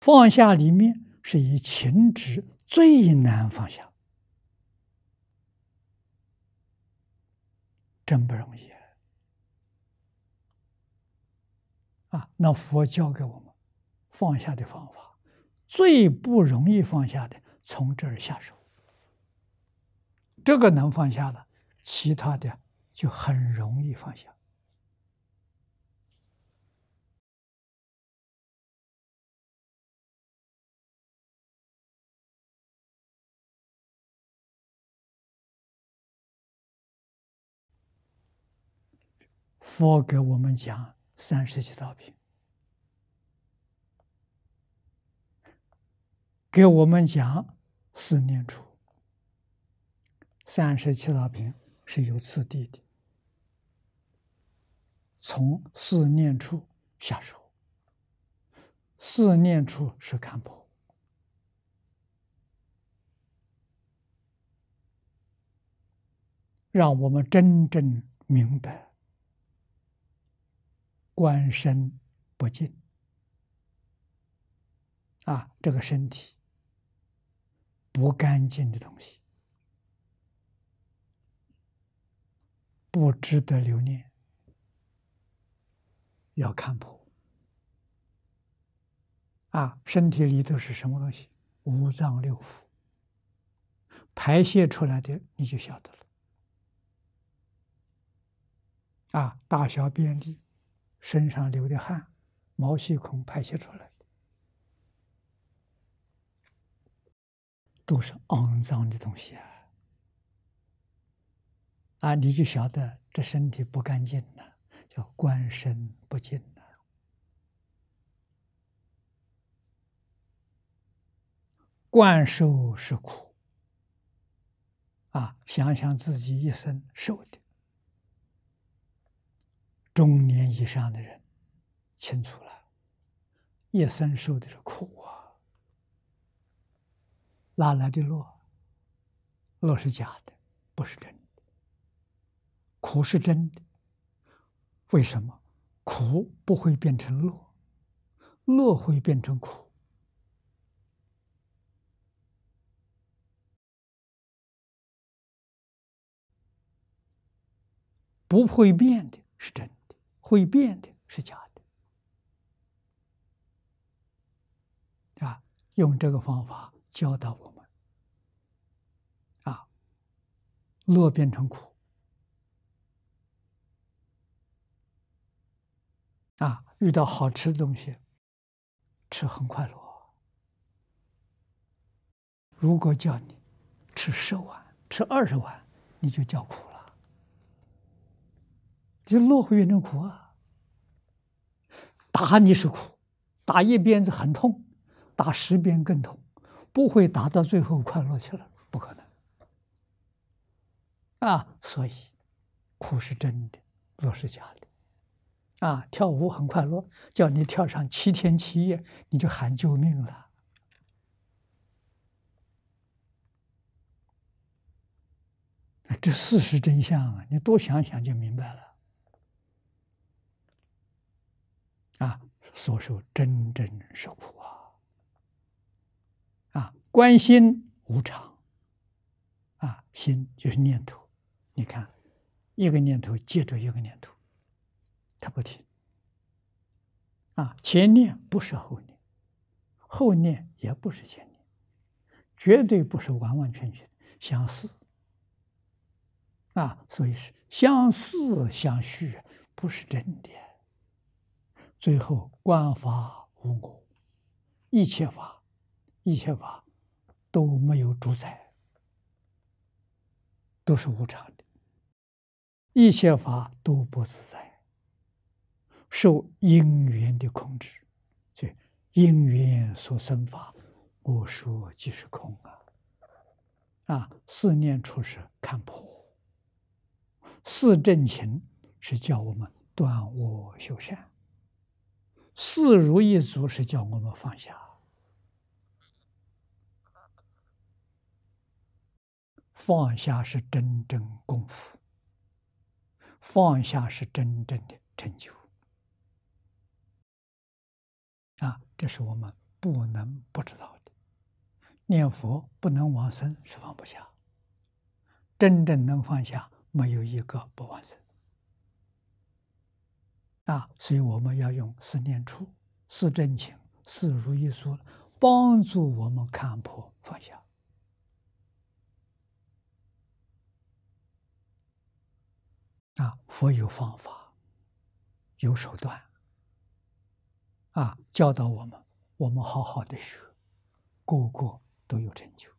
放下里面是以情执最难放下，真不容易啊！那佛教给我们放下的方法，最不容易放下的，从这儿下手。这个能放下了，其他的就很容易放下。佛给我们讲三十七道品，给我们讲四念处。三十七道品是有次第的，从四念处下手。四念处是看破，让我们真正明白。官身不净啊，这个身体不干净的东西，不值得留念，要看破啊！身体里头是什么东西？五脏六腑排泄出来的，你就晓得了啊！大小便利。身上流的汗，毛细孔排泄出来的，都是肮脏的东西啊！啊，你就晓得这身体不干净了，叫“观身不净”了，观受是苦。啊，想想自己一生受的。中年以上的人清楚了，一生受的是苦啊，哪来的乐？乐是假的，不是真的。苦是真的。为什么苦不会变成乐？乐会变成苦。不会变的是真。的。会变的是假的，啊！用这个方法教导我们，啊，乐变成苦，啊，遇到好吃的东西，吃很快乐；如果叫你吃十碗、吃二十碗，你就叫苦。就落会越弄苦啊！打你是苦，打一鞭子很痛，打十鞭更痛，不会打到最后快乐去了，不可能。啊，所以苦是真的，乐是假的。啊，跳舞很快乐，叫你跳上七天七夜，你就喊救命了。这事实真相啊，你多想想就明白了。所受真正受苦啊！啊，观心无常，啊，心就是念头。你看，一个念头接着一个念头，他不停。啊，前念不是后念，后念也不是前念，绝对不是完完全全相似。啊，所以是相似相续，不是真的。最后，观法无我，一切法，一切法都没有主宰，都是无常的，一切法都不自在，受因缘的控制，所以因缘所生法，我说即是空啊！啊，四念处是看破，四正勤是叫我们断恶修善。四如意足是叫我们放下，放下是真正功夫，放下是真正的成就啊！这是我们不能不知道的。念佛不能忘生是放不下，真正能放下，没有一个不往生。啊，所以我们要用四念处、四正情、四如意足，帮助我们看破放下。啊，佛有方法，有手段，啊，教导我们，我们好好的学，个个都有成就。